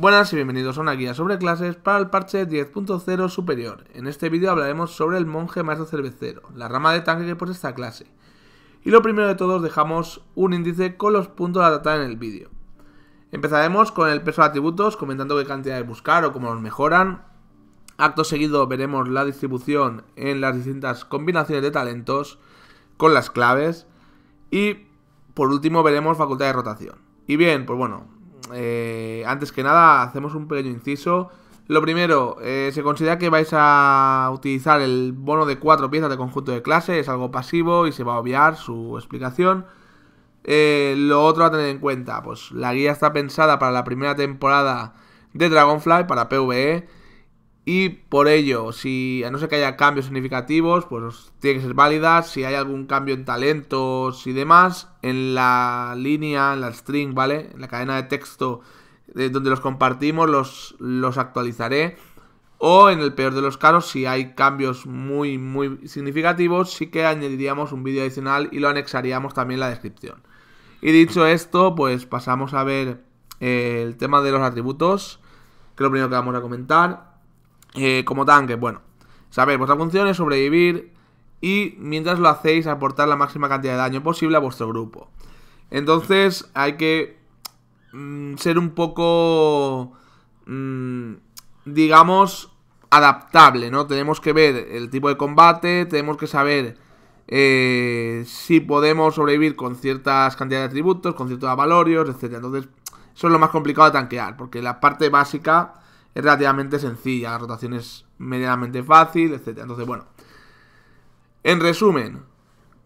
Buenas y bienvenidos a una guía sobre clases para el parche 10.0 superior. En este vídeo hablaremos sobre el monje maestro cervecero, la rama de tanque que posee esta clase. Y lo primero de todo dejamos un índice con los puntos a tratar en el vídeo. Empezaremos con el peso de atributos, comentando qué cantidad cantidades buscar o cómo los mejoran. Acto seguido veremos la distribución en las distintas combinaciones de talentos con las claves. Y por último veremos facultad de rotación. Y bien, pues bueno, eh, antes que nada hacemos un pequeño inciso. Lo primero, eh, se considera que vais a utilizar el bono de cuatro piezas de conjunto de clase, es algo pasivo y se va a obviar su explicación. Eh, lo otro a tener en cuenta, pues la guía está pensada para la primera temporada de Dragonfly, para PvE, y por ello, si a no ser que haya cambios significativos, pues tiene que ser válida. Si hay algún cambio en talentos y demás, en la línea, en la string, ¿vale? En la cadena de texto eh, donde los compartimos, los, los actualizaré. O en el peor de los casos, si hay cambios muy, muy significativos, sí que añadiríamos un vídeo adicional y lo anexaríamos también en la descripción. Y dicho esto, pues pasamos a ver eh, el tema de los atributos, que es lo primero que vamos a comentar. Eh, como tanque, Bueno, saber vuestra función es sobrevivir y mientras lo hacéis aportar la máxima cantidad de daño posible a vuestro grupo. Entonces hay que mm, ser un poco, mm, digamos, adaptable, ¿no? Tenemos que ver el tipo de combate, tenemos que saber eh, si podemos sobrevivir con ciertas cantidades de atributos, con ciertos avalorios, etc. Entonces, eso es lo más complicado de tanquear, porque la parte básica es relativamente sencilla, la rotación es medianamente fácil, etc. Entonces, bueno. En resumen,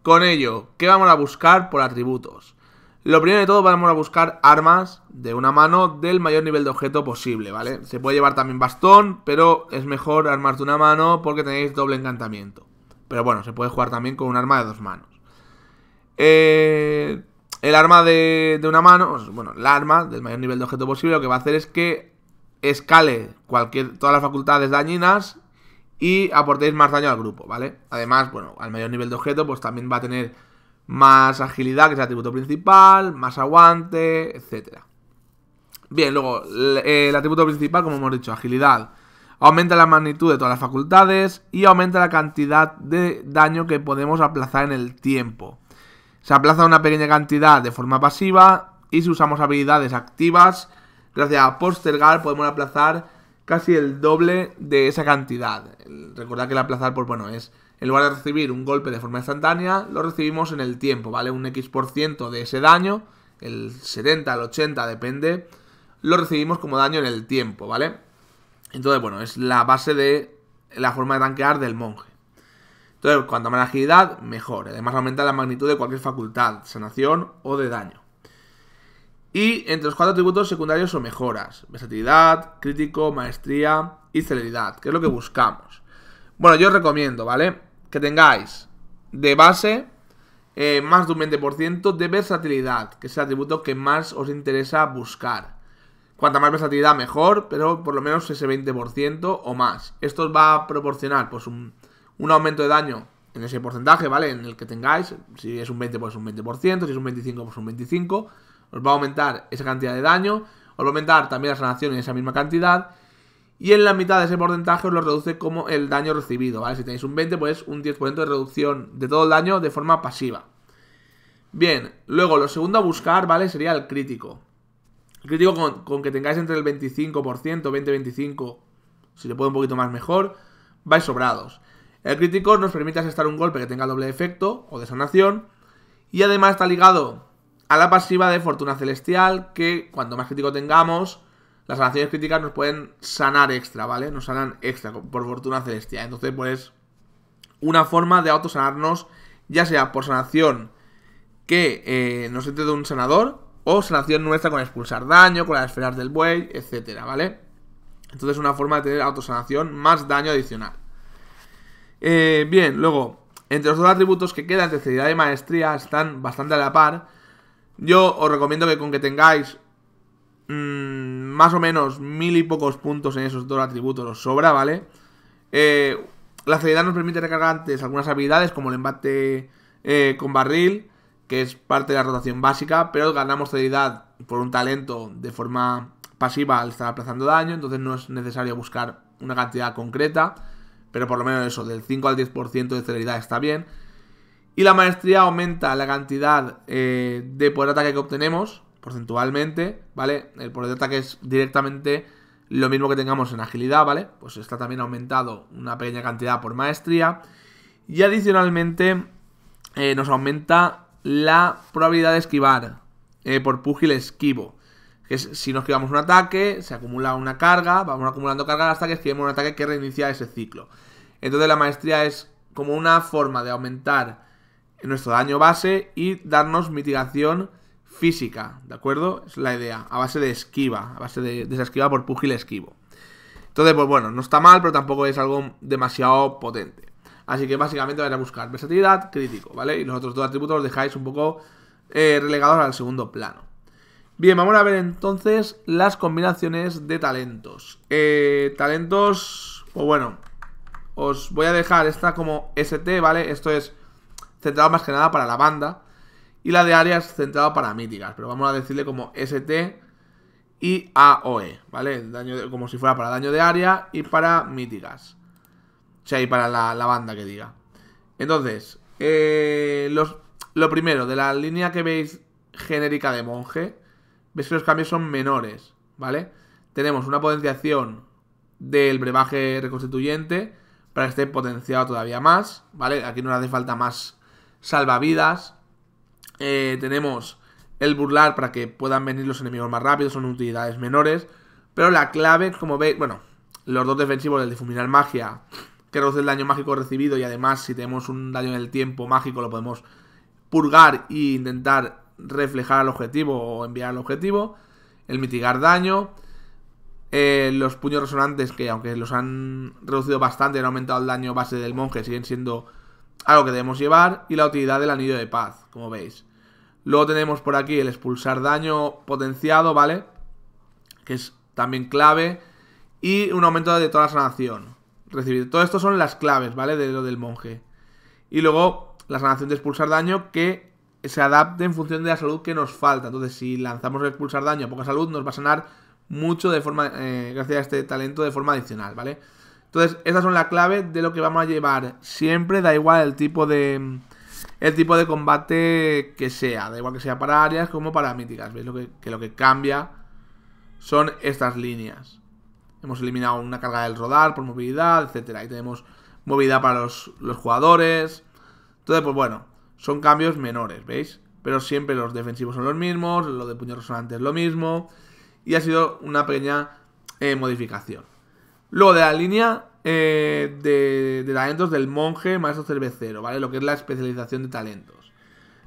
con ello, ¿qué vamos a buscar por atributos? Lo primero de todo vamos a buscar armas de una mano del mayor nivel de objeto posible, ¿vale? Se puede llevar también bastón, pero es mejor armas de una mano porque tenéis doble encantamiento. Pero bueno, se puede jugar también con un arma de dos manos. Eh, el arma de, de, una mano, bueno, el arma del mayor nivel de objeto posible lo que va a hacer es que escale cualquier, todas las facultades dañinas y aportéis más daño al grupo, ¿vale? Además, bueno, al mayor nivel de objeto, pues también va a tener más agilidad, que es el atributo principal, más aguante, etcétera. Bien, luego, el atributo principal, como hemos dicho, agilidad. Aumenta la magnitud de todas las facultades y aumenta la cantidad de daño que podemos aplazar en el tiempo. Se aplaza una pequeña cantidad de forma pasiva y si usamos habilidades activas, Gracias a postergar podemos aplazar casi el doble de esa cantidad. Recordad que el aplazar, pues bueno, es en lugar de recibir un golpe de forma instantánea, lo recibimos en el tiempo, ¿vale? Un X% de ese daño, el 70, el 80, depende, lo recibimos como daño en el tiempo, ¿vale? Entonces, bueno, es la base de la forma de tanquear del monje. Entonces, cuanto más agilidad, mejor. Además, aumenta la magnitud de cualquier facultad, sanación o de daño. Y entre los cuatro atributos secundarios son mejoras, versatilidad, crítico, maestría y celeridad, que es lo que buscamos. Bueno, yo os recomiendo, ¿vale? Que tengáis de base eh, más de un 20% de versatilidad, que es el atributo que más os interesa buscar. Cuanta más versatilidad mejor, pero por lo menos ese 20% o más. Esto os va a proporcionar pues un, un aumento de daño en ese porcentaje, ¿vale? En el que tengáis, si es un 20 pues un 20%, si es un 25 pues un 25%, os va a aumentar esa cantidad de daño, os va a aumentar también la sanación en esa misma cantidad, y en la mitad de ese porcentaje os lo reduce como el daño recibido, ¿vale? Si tenéis un 20, pues un 10% de reducción de todo el daño de forma pasiva. Bien, luego lo segundo a buscar, ¿vale? Sería el crítico. El crítico con, que tengáis entre el 25%, 20-25%, si le puedo un poquito más mejor, vais sobrados. El crítico nos permite asestar un golpe que tenga doble efecto o de sanación. Y además está ligado a la pasiva de Fortuna Celestial, que cuanto más crítico tengamos, las sanaciones críticas nos pueden sanar extra, ¿vale? Nos sanan extra por Fortuna Celestial. Entonces, pues, una forma de autosanarnos, ya sea por sanación que eh, nos entre de un sanador, o sanación nuestra con expulsar daño, con las esferas del buey, etcétera, ¿vale? Entonces, una forma de tener autosanación más daño adicional. Eh, bien, luego, entre los dos atributos que quedan, de especialidad y maestría, están bastante a la par yo os recomiendo que con que tengáis mm, más o menos mil y pocos puntos en esos dos atributos os sobra, ¿vale? Eh, la celeridad nos permite recargar antes algunas habilidades como el embate eh, con barril, que es parte de la rotación básica, pero ganamos celeridad por un talento de forma pasiva al estar aplazando daño, entonces no es necesario buscar una cantidad concreta, pero por lo menos eso, del 5 al 10% de celeridad está bien. Y la maestría aumenta la cantidad eh, de poder de ataque que obtenemos porcentualmente, ¿vale? El poder de ataque es directamente lo mismo que tengamos en agilidad, ¿vale? Pues está también aumentado una pequeña cantidad por maestría. Y adicionalmente eh, nos aumenta la probabilidad de esquivar eh, por púgil esquivo. Que si nos esquivamos un ataque, se acumula una carga, vamos acumulando carga hasta que esquivemos un ataque que reinicia ese ciclo. Entonces la maestría es como una forma de aumentar nuestro daño base y darnos mitigación física, ¿de acuerdo? Es la idea, a base de esquiva, a base de, desesquiva por pugil esquivo. Entonces, pues bueno, no está mal, pero tampoco es algo demasiado potente. Así que básicamente vais a buscar versatilidad, crítico, ¿vale? Y los otros dos atributos los dejáis un poco eh, relegados al segundo plano. Bien, vamos a ver entonces las combinaciones de talentos. Eh, talentos, pues bueno, os voy a dejar esta como ST, ¿vale? Esto es centrado más que nada para la banda, y la de áreas centrado para míticas, pero vamos a decirle como ST y AOE, ¿vale? Daño como si fuera para daño de área y para míticas. O sea, y para la, banda que diga. Entonces, eh, los, lo primero, de la línea que veis genérica de monje, veis que los cambios son menores, ¿vale? Tenemos una potenciación del brebaje reconstituyente para que esté potenciado todavía más, ¿vale? Aquí no le hace falta más salvavidas. Eh, tenemos el burlar para que puedan venir los enemigos más rápido, son utilidades menores. Pero la clave, como veis, bueno, los dos defensivos, el difuminar magia, que reduce el daño mágico recibido y además si tenemos un daño en el tiempo mágico lo podemos purgar e intentar reflejar al objetivo o enviar al objetivo. El mitigar daño. Eh, los puños resonantes que aunque los han reducido bastante, han aumentado el daño base del monje, siguen siendo algo que debemos llevar y la utilidad del anillo de paz, como veis. Luego tenemos por aquí el expulsar daño potenciado, ¿vale? Que es también clave. Y un aumento de toda la sanación. Recibir. Todo esto son las claves, ¿vale? De lo del monje. Y luego la sanación de expulsar daño que se adapte en función de la salud que nos falta. Entonces, si lanzamos el expulsar daño a poca salud, nos va a sanar mucho de forma. Eh, gracias a este talento de forma adicional, ¿vale? Entonces, esas son la clave de lo que vamos a llevar. Siempre da igual el tipo de el tipo de combate que sea, da igual que sea para áreas como para míticas, ¿veis? Lo que, lo que cambia son estas líneas. Hemos eliminado una carga del rodar por movilidad, etcétera. y tenemos movilidad para los, jugadores. Entonces, pues bueno, son cambios menores, ¿veis? Pero siempre los defensivos son los mismos, lo de puño resonante es lo mismo. Y ha sido una pequeña eh, modificación. Luego de la línea eh, de, talentos del monje maestro cervecero, ¿vale? Lo que es la especialización de talentos.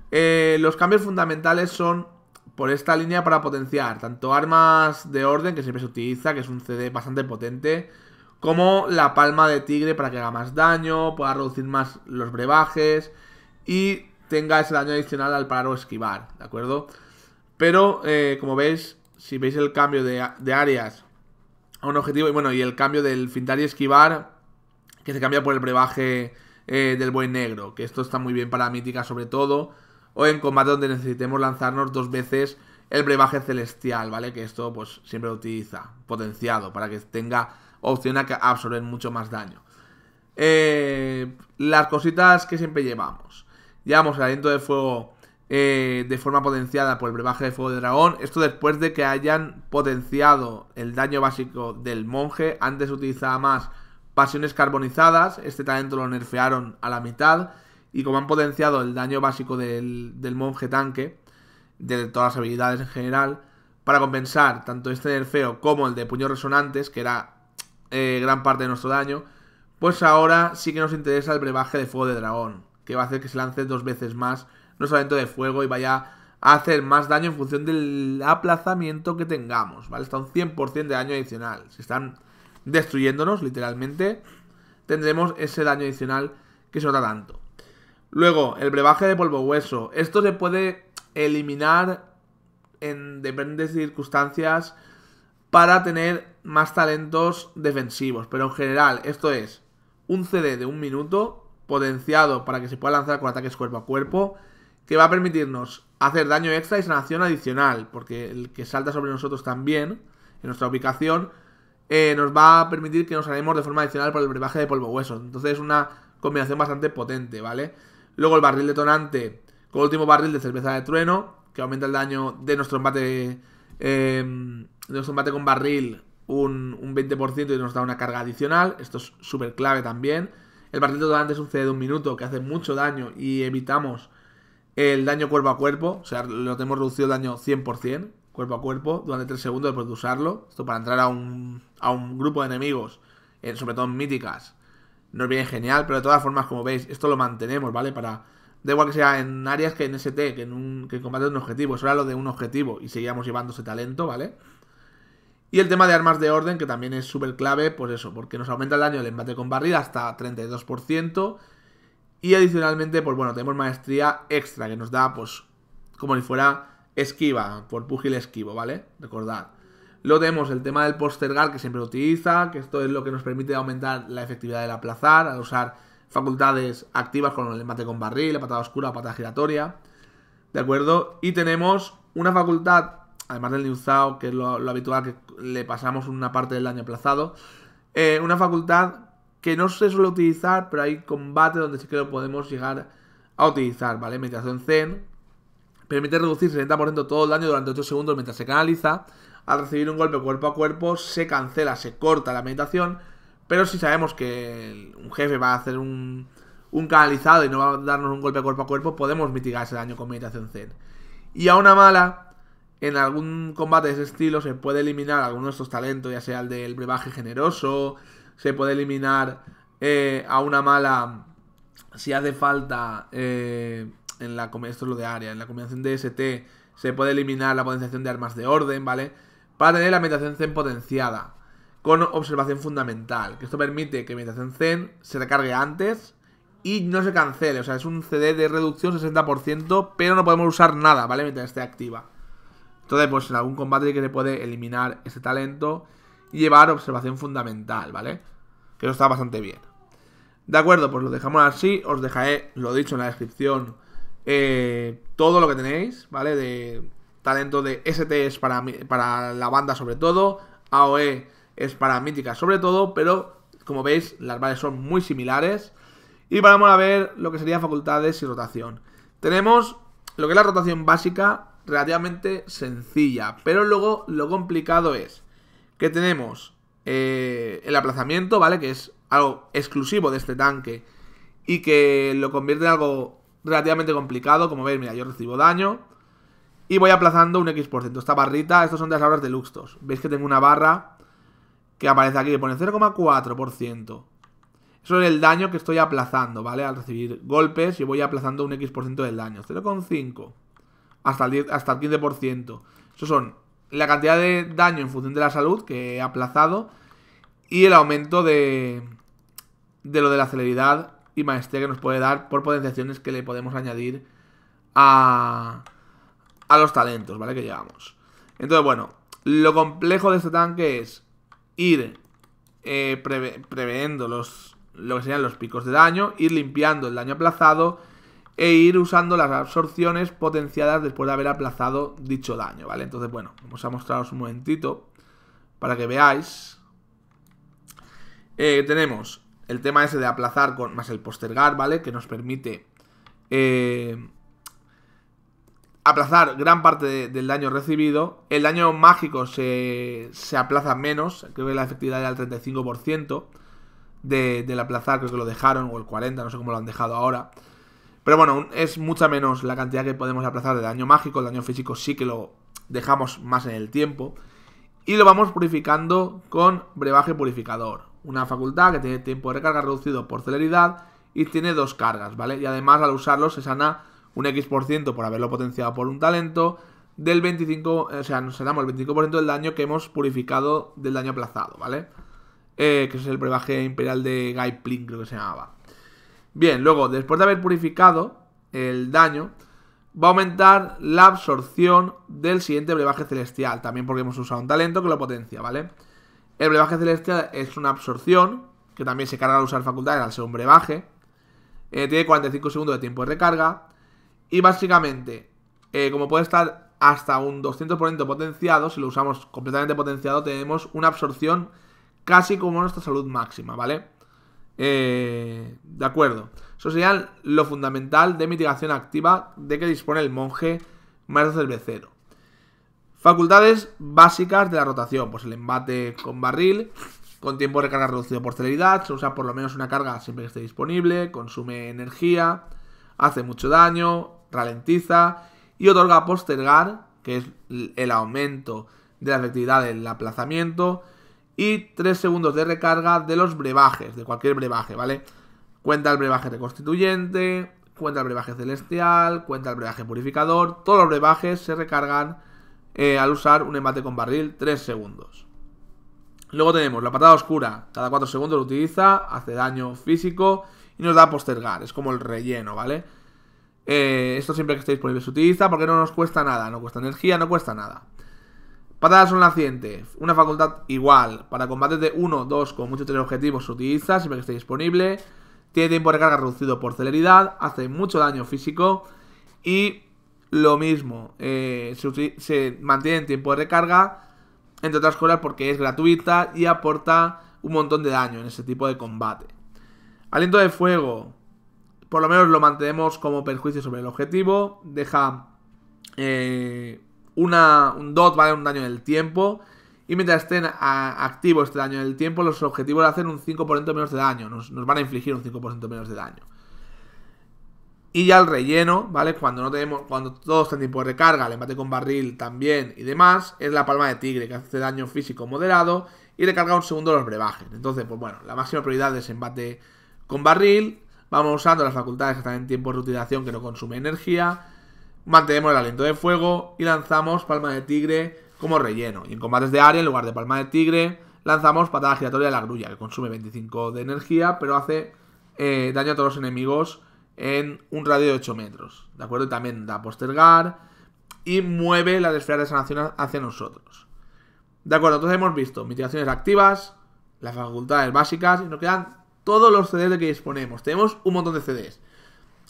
Eh, los cambios fundamentales son por esta línea para potenciar tanto armas de orden, que siempre se utiliza, que es un CD bastante potente, como la palma de tigre para que haga más daño, pueda reducir más los brebajes y tenga ese daño adicional al parar o esquivar, ¿de acuerdo? Pero, eh, como veis, si veis el cambio de áreas un objetivo. Y bueno, y el cambio del fintar y esquivar, que se cambia por el brebaje eh, del buen negro, que esto está muy bien para mítica sobre todo, o en combate donde necesitemos lanzarnos dos veces el brebaje celestial, ¿vale? Que esto pues siempre lo utiliza, potenciado, para que tenga opción a absorber mucho más daño. Eh, las cositas que siempre llevamos. Llevamos el aliento de fuego eh, de forma potenciada por el brebaje de fuego de dragón. Esto después de que hayan potenciado el daño básico del monje. Antes utilizaba más pasiones carbonizadas. Este talento lo nerfearon a la mitad. Y como han potenciado el daño básico del, monje tanque, de todas las habilidades en general, para compensar tanto este nerfeo como el de puños resonantes, que era eh, gran parte de nuestro daño, pues ahora sí que nos interesa el brebaje de fuego de dragón, que va a hacer que se lance dos veces más no solamente de fuego y vaya a hacer más daño en función del aplazamiento que tengamos, ¿vale? Está un 100% de daño adicional. Si están destruyéndonos, literalmente, tendremos ese daño adicional que se nota tanto. Luego, el brebaje de polvo hueso. Esto se puede eliminar en dependientes circunstancias para tener más talentos defensivos. Pero en general, esto es un CD de un minuto potenciado para que se pueda lanzar con ataques cuerpo a cuerpo que va a permitirnos hacer daño extra y sanación adicional, porque el que salta sobre nosotros también, en nuestra ubicación, eh, nos va a permitir que nos sanemos de forma adicional por el brebaje de polvo hueso. Entonces es una combinación bastante potente, ¿vale? Luego el barril detonante, con el último barril de cerveza de trueno, que aumenta el daño de nuestro embate em, de nuestro embate con barril un, un 20% y nos da una carga adicional. Esto es súper clave también. El barril detonante es un de un minuto que hace mucho daño y evitamos el daño cuerpo a cuerpo, o sea, lo tenemos reducido el daño 100% cuerpo a cuerpo durante 3 segundos después de usarlo. Esto para entrar a un, a un grupo de enemigos, eh, sobre todo en míticas, es bien genial, pero de todas formas, como veis, esto lo mantenemos, ¿vale? Para, da igual que sea en áreas que en ST, que en un que combate un objetivo, eso era lo de un objetivo y seguíamos llevando ese talento, ¿vale? Y el tema de armas de orden, que también es súper clave, pues eso, porque nos aumenta el daño del embate con barrida hasta 32%, y adicionalmente, pues bueno, tenemos maestría extra que nos da, pues, como si fuera esquiva, por pugil esquivo, ¿vale? Recordad. Luego tenemos el tema del postergar que siempre utiliza, que esto es lo que nos permite aumentar la efectividad del aplazar al usar facultades activas con el embate con barril, la patada oscura la patada giratoria. ¿De acuerdo? Y tenemos una facultad, además del Niuzao, que es lo, habitual que le pasamos una parte del daño aplazado, eh, una facultad que no se suele utilizar, pero hay combate donde sí que lo podemos llegar a utilizar, ¿vale? Meditación Zen permite reducir 70% todo el daño durante 8 segundos mientras se canaliza. Al recibir un golpe cuerpo a cuerpo, se cancela, se corta la meditación. Pero si sabemos que un jefe va a hacer un, un canalizado y no va a darnos un golpe cuerpo a cuerpo, podemos mitigar ese daño con meditación Zen. Y a una mala, en algún combate de ese estilo se puede eliminar alguno de estos talentos, ya sea el del brebaje generoso, se puede eliminar eh, a una mala si hace falta eh, en la esto es lo de área, en la combinación de ST se puede eliminar la potenciación de armas de orden, ¿vale? Para tener la meditación Zen potenciada con observación fundamental, que esto permite que meditación Zen se recargue antes y no se cancele, o sea, es un CD de reducción 60%, pero no podemos usar nada, ¿vale? Mientras esté activa. Entonces, pues en algún combate que se puede eliminar ese talento llevar observación fundamental, ¿vale? Que lo está bastante bien. De acuerdo, pues lo dejamos así. Os dejaré, lo dicho en la descripción, eh, todo lo que tenéis, ¿vale? De talento de ST para, para la banda sobre todo, AOE es para mítica sobre todo, pero como veis las bases son muy similares. Y vamos a ver lo que sería facultades y rotación. Tenemos lo que es la rotación básica relativamente sencilla, pero luego lo complicado es que tenemos eh, el aplazamiento, ¿vale? Que es algo exclusivo de este tanque y que lo convierte en algo relativamente complicado. Como veis, mira, yo recibo daño y voy aplazando un X%. Esta barrita, estos son de las barras de Luxtos. Veis que tengo una barra que aparece aquí, que pone 0,4%. Eso es el daño que estoy aplazando, ¿vale? Al recibir golpes, yo voy aplazando un X% del daño. 0,5 hasta el, hasta el 15%. Eso son la cantidad de daño en función de la salud que ha aplazado y el aumento de, de lo de la celeridad y maestría que nos puede dar por potenciaciones que le podemos añadir a, a los talentos, ¿vale? Que llevamos. Entonces, bueno, lo complejo de este tanque es ir eh, los, lo que serían los picos de daño, ir limpiando el daño aplazado e ir usando las absorciones potenciadas después de haber aplazado dicho daño, ¿vale? Entonces, bueno, vamos a mostraros un momentito para que veáis. Eh, tenemos el tema ese de aplazar con, más el postergar, ¿vale? Que nos permite eh, aplazar gran parte del daño recibido. El daño mágico se, se aplaza menos, creo que la efectividad era el 35% de, del aplazar, creo que lo dejaron, o el 40%, no sé cómo lo han dejado ahora. Pero bueno, es mucha menos la cantidad que podemos aplazar de daño mágico. El daño físico sí que lo dejamos más en el tiempo. Y lo vamos purificando con brebaje purificador. Una facultad que tiene tiempo de recarga reducido por celeridad y tiene dos cargas, ¿vale? Y además al usarlo se sana un X% por haberlo potenciado por un talento del 25, o sea, nos sanamos el 25% del daño que hemos purificado del daño aplazado, ¿vale? Eh, que es el brebaje imperial de Guy Plink, creo que se llamaba. Bien, luego, después de haber purificado el daño, va a aumentar la absorción del siguiente brebaje celestial. También porque hemos usado un talento que lo potencia, ¿vale? El brebaje celestial es una absorción, que también se carga al usar facultades al ser un brebaje. Eh, tiene 45 segundos de tiempo de recarga. Y básicamente, eh, como puede estar hasta un 200% potenciado, si lo usamos completamente potenciado, tenemos una absorción casi como nuestra salud máxima, ¿vale? Eh, de acuerdo. Eso sería lo fundamental de mitigación activa de que dispone el monje maestro cervecero. Facultades básicas de la rotación. Pues el embate con barril, con tiempo de recarga reducido por celeridad, se usa por lo menos una carga siempre que esté disponible, consume energía, hace mucho daño, ralentiza y otorga postergar, que es el aumento de la efectividad del aplazamiento, y 3 segundos de recarga de los brebajes, de cualquier brebaje, ¿vale? Cuenta el brebaje reconstituyente, cuenta el brebaje celestial, cuenta el brebaje purificador, todos los brebajes se recargan eh, al usar un embate con barril 3 segundos. Luego tenemos la patada oscura, cada 4 segundos lo utiliza, hace daño físico y nos da postergar, es como el relleno, ¿vale? Eh, esto siempre que esté disponible se utiliza porque no nos cuesta nada, no cuesta energía, no cuesta nada. Patadas son nacientes, Una facultad igual. Para combates de 1, 2, con muchos 3 objetivos se utiliza siempre que esté disponible. Tiene tiempo de recarga reducido por celeridad. Hace mucho daño físico. Y lo mismo. Eh, se, mantiene en tiempo de recarga. Entre otras cosas porque es gratuita y aporta un montón de daño en ese tipo de combate. Aliento de fuego. Por lo menos lo mantenemos como perjuicio sobre el objetivo. Deja eh, un dot, ¿vale? Un daño del tiempo. Y mientras estén activos este daño del tiempo, los objetivos hacen un 5% menos de daño. Nos, van a infligir un 5% menos de daño. Y ya el relleno, ¿vale? Cuando no tenemos. Cuando todos en tiempo de recarga, el embate con barril también y demás, es la palma de tigre, que hace daño físico moderado y recarga un segundo los brebajes. Entonces, pues bueno, la máxima prioridad es embate con barril. Vamos usando las facultades que están en tiempo de utilización que no consume energía Mantenemos el aliento de fuego y lanzamos palma de tigre como relleno. Y en combates de área, en lugar de palma de tigre, lanzamos patada giratoria de la grulla, que consume 25 de energía, pero hace eh, daño a todos los enemigos en un radio de 8 metros. ¿De acuerdo? Y también da postergar y mueve la esfera de sanación hacia nosotros. De acuerdo, entonces hemos visto mitigaciones activas, las facultades básicas y nos quedan todos los CDs de que disponemos. Tenemos un montón de CDs.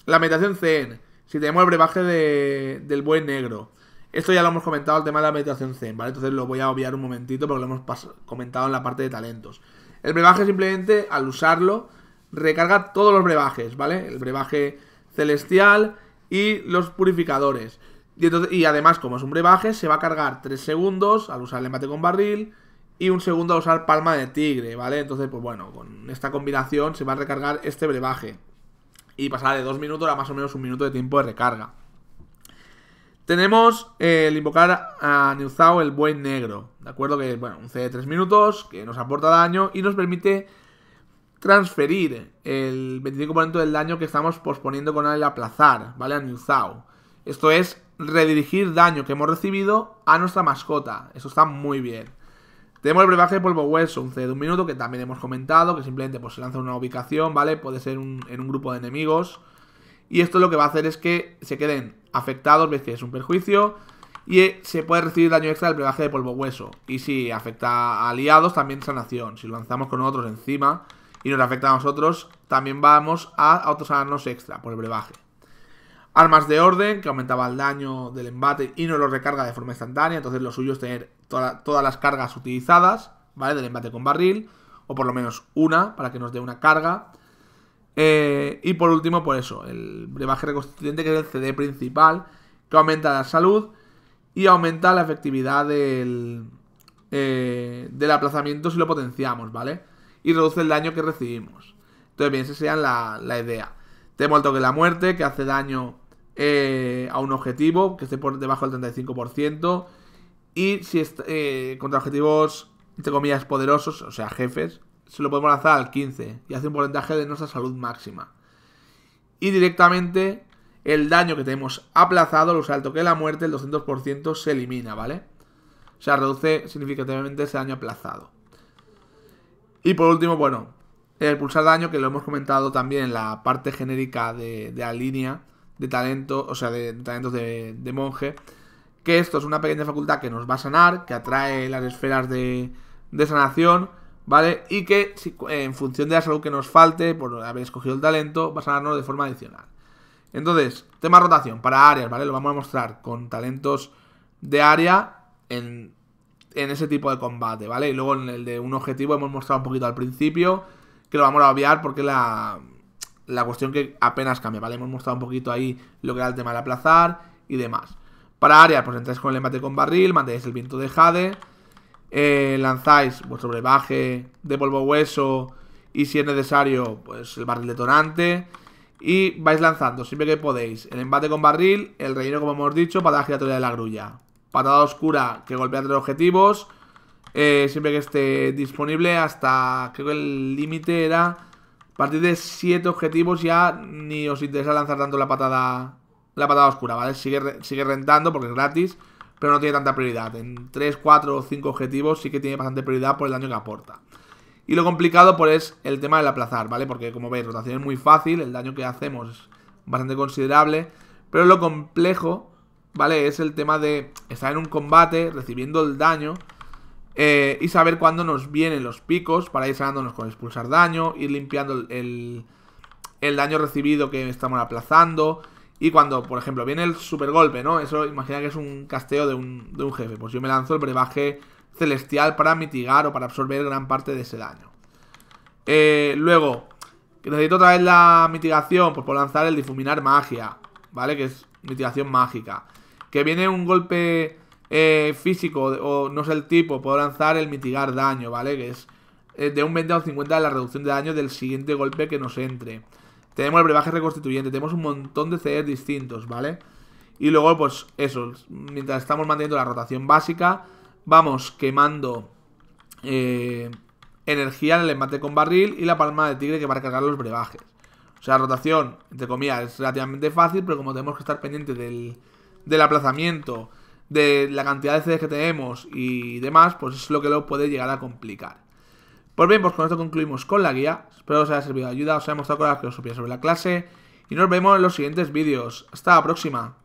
La meditación CN, si tenemos el brebaje de, del buen negro. Esto ya lo hemos comentado, el tema de la meditación zen, ¿vale? Entonces lo voy a obviar un momentito porque lo hemos comentado en la parte de talentos. El brebaje simplemente, al usarlo, recarga todos los brebajes, ¿vale? El brebaje celestial y los purificadores. Y, además, como es un brebaje, se va a cargar 3 segundos al usar el embate con barril y un segundo al usar palma de tigre, ¿vale? Entonces, pues bueno, con esta combinación se va a recargar este brebaje y pasará de 2 minutos a más o menos un minuto de tiempo de recarga. Tenemos eh, el invocar a Neuzao el Buen Negro, ¿de acuerdo? Que bueno, un C de 3 minutos, que nos aporta daño y nos permite transferir el 25% del daño que estamos posponiendo con el aplazar, ¿vale? A Neuzao. Esto es redirigir daño que hemos recibido a nuestra mascota. Eso está muy bien. Tenemos el brebaje de polvo hueso, un CD de un minuto, que también hemos comentado, que simplemente pues, se lanza una ubicación, ¿vale? Puede ser en un grupo de enemigos. Y esto lo que va a hacer es que se queden afectados, veis que es un perjuicio. Y eh, se puede recibir daño extra del brebaje de polvo hueso. Y si afecta a aliados, también sanación. Si lo lanzamos con otros encima y nos afecta a nosotros, también vamos a autosanarnos extra por el brebaje. Armas de orden, que aumentaba el daño del embate y nos lo recarga de forma instantánea. Entonces lo suyo es tener todas las cargas utilizadas, ¿vale? Del embate con barril, o por lo menos una, para que nos dé una carga. Eh, y por último, por pues eso, el brebaje reconstituyente, que es el CD principal, que aumenta la salud y aumenta la efectividad del, eh, del aplazamiento si lo potenciamos, ¿vale? Y reduce el daño que recibimos. Entonces, bien, esa sería la, idea. Tenemos el toque de la muerte, que hace daño eh, a un objetivo, que esté por debajo del 35%. Y si es eh, contra objetivos, entre comillas, poderosos, o sea, jefes, se lo podemos lanzar al 15 y hace un porcentaje de nuestra salud máxima. Y directamente el daño que tenemos aplazado, lo usar que toque la muerte, el 200% se elimina, ¿vale? O sea, reduce significativamente ese daño aplazado. Y por último, bueno, el pulsar daño, que lo hemos comentado también en la parte genérica de, la línea de talento, o sea, de, talentos de, de monje que esto es una pequeña facultad que nos va a sanar, que atrae las esferas de, sanación, ¿vale? Y que en función de la salud que nos falte, por haber escogido el talento, va a sanarnos de forma adicional. Entonces, tema rotación para áreas, ¿vale? Lo vamos a mostrar con talentos de área en, ese tipo de combate, ¿vale? Y luego en el de un objetivo hemos mostrado un poquito al principio, que lo vamos a obviar porque la, la cuestión que apenas cambia, ¿vale? Hemos mostrado un poquito ahí lo que era el tema de aplazar y demás. Para área, pues entráis con el embate con barril, mandáis el viento de Jade, eh, lanzáis vuestro brebaje de polvo hueso y si es necesario, pues el barril detonante. Y vais lanzando siempre que podéis el embate con barril, el relleno como hemos dicho, patada giratoria de la grulla. Patada oscura que golpea tres objetivos, eh, siempre que esté disponible hasta, creo que el límite era a partir de 7 objetivos ya ni os interesa lanzar tanto la patada la patada oscura, ¿vale? Sigue, sigue rentando porque es gratis, pero no tiene tanta prioridad. En 3, 4 o 5 objetivos sí que tiene bastante prioridad por el daño que aporta. Y lo complicado pues es el tema del aplazar, ¿vale? Porque como veis, rotación es muy fácil, el daño que hacemos es bastante considerable, pero lo complejo, ¿vale? Es el tema de estar en un combate, recibiendo el daño eh, y saber cuándo nos vienen los picos para ir sanándonos con expulsar daño, ir limpiando el, el daño recibido que estamos aplazando, y cuando, por ejemplo, viene el super golpe, ¿no? Eso imagina que es un casteo de un, jefe. Pues yo me lanzo el brebaje celestial para mitigar o para absorber gran parte de ese daño. Luego, eh, luego, necesito otra vez la mitigación, pues por lanzar el difuminar magia, ¿vale? Que es mitigación mágica. Que viene un golpe eh, físico o no sé el tipo, puedo lanzar el mitigar daño, ¿vale? Que es eh, de un 20 a un 50 la reducción de daño del siguiente golpe que nos entre. Tenemos el brebaje reconstituyente, tenemos un montón de CDs distintos, ¿vale? Y luego, pues eso, mientras estamos manteniendo la rotación básica, vamos quemando eh, energía en el embate con barril y la palma de tigre que va a cargar los brebajes. O sea, rotación, entre comillas, es relativamente fácil, pero como tenemos que estar pendientes del, del aplazamiento, de la cantidad de CDs que tenemos y demás, pues es lo que lo puede llegar a complicar. Pues bien, pues con esto concluimos con la guía. Espero os haya servido de ayuda, os haya mostrado que la filosofía sobre la clase. Y nos vemos en los siguientes vídeos. Hasta la próxima.